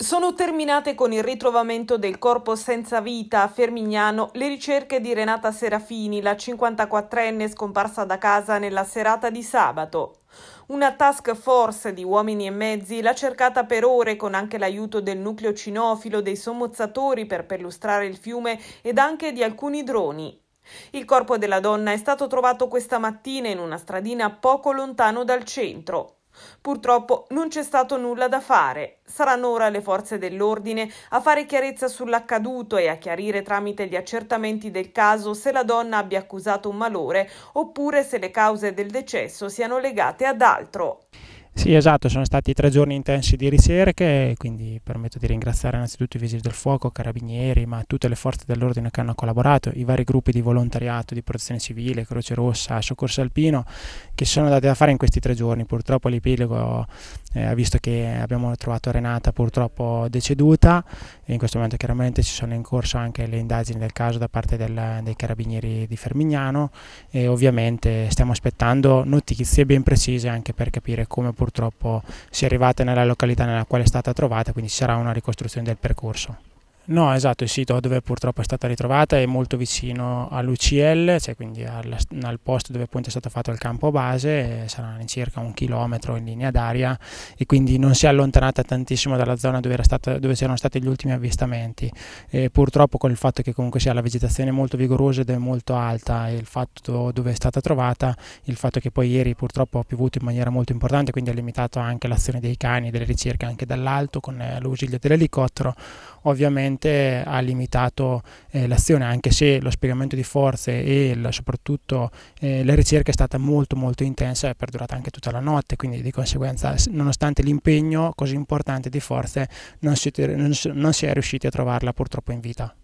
Sono terminate con il ritrovamento del corpo senza vita a Fermignano le ricerche di Renata Serafini, la 54enne scomparsa da casa nella serata di sabato. Una task force di uomini e mezzi l'ha cercata per ore con anche l'aiuto del nucleo cinofilo, dei sommozzatori per perlustrare il fiume ed anche di alcuni droni. Il corpo della donna è stato trovato questa mattina in una stradina poco lontano dal centro. Purtroppo non c'è stato nulla da fare. Saranno ora le forze dell'ordine a fare chiarezza sull'accaduto e a chiarire tramite gli accertamenti del caso se la donna abbia accusato un malore oppure se le cause del decesso siano legate ad altro. Sì, esatto, sono stati tre giorni intensi di ricerche, quindi permetto di ringraziare innanzitutto i Vigili del Fuoco, Carabinieri, ma tutte le forze dell'ordine che hanno collaborato, i vari gruppi di volontariato, di protezione civile, Croce Rossa, Soccorso Alpino, che sono andati da fare in questi tre giorni. Purtroppo l'epilogo eh, ha visto che abbiamo trovato Renata purtroppo deceduta e in questo momento chiaramente ci sono in corso anche le indagini del caso da parte del, dei Carabinieri di Fermignano e ovviamente stiamo aspettando notizie ben precise anche per capire come purtroppo purtroppo si è arrivata nella località nella quale è stata trovata, quindi ci sarà una ricostruzione del percorso. No, esatto, il sito dove purtroppo è stata ritrovata è molto vicino all'UCL, cioè quindi al, al posto dove appunto è stato fatto il campo base, sarà in circa un chilometro in linea d'aria e quindi non si è allontanata tantissimo dalla zona dove, stata, dove c'erano stati gli ultimi avvistamenti. E purtroppo con il fatto che comunque sia la vegetazione molto vigorosa ed è molto alta e il fatto dove è stata trovata, il fatto che poi ieri purtroppo ha piovuto in maniera molto importante, quindi ha limitato anche l'azione dei cani, delle ricerche anche dall'alto con l'ausilio dell'elicottero, ovviamente ha limitato eh, l'azione anche se lo spiegamento di forze e la, soprattutto eh, la ricerca è stata molto molto intensa e è perdurata anche tutta la notte quindi di conseguenza nonostante l'impegno così importante di forze non si, non si è riusciti a trovarla purtroppo in vita.